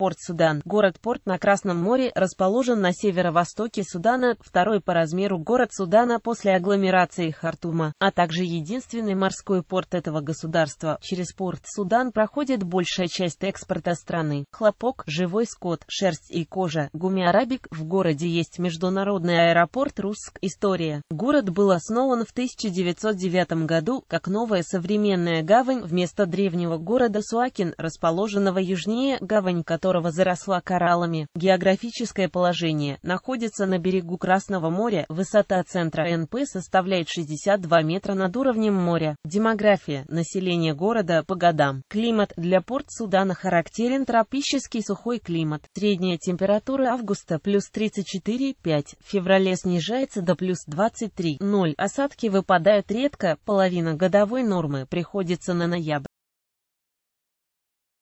Порт Судан. Город Порт на Красном море расположен на северо-востоке Судана, второй по размеру город Судана после агломерации Хартума, а также единственный морской порт этого государства. Через порт Судан проходит большая часть экспорта страны. Хлопок, живой скот, шерсть и кожа. Гумиарабик. В городе есть международный аэропорт Русск. История. Город был основан в 1909 году как новая современная гавань вместо древнего города Суакин, расположенного южнее, гавань которого которого заросла кораллами, географическое положение, находится на берегу Красного моря, высота центра НП составляет 62 метра над уровнем моря. Демография, население города по годам. Климат для порт Судана характерен тропический сухой климат. Средняя температура августа плюс 34,5, в феврале снижается до плюс 23,0. Осадки выпадают редко, половина годовой нормы приходится на ноябрь.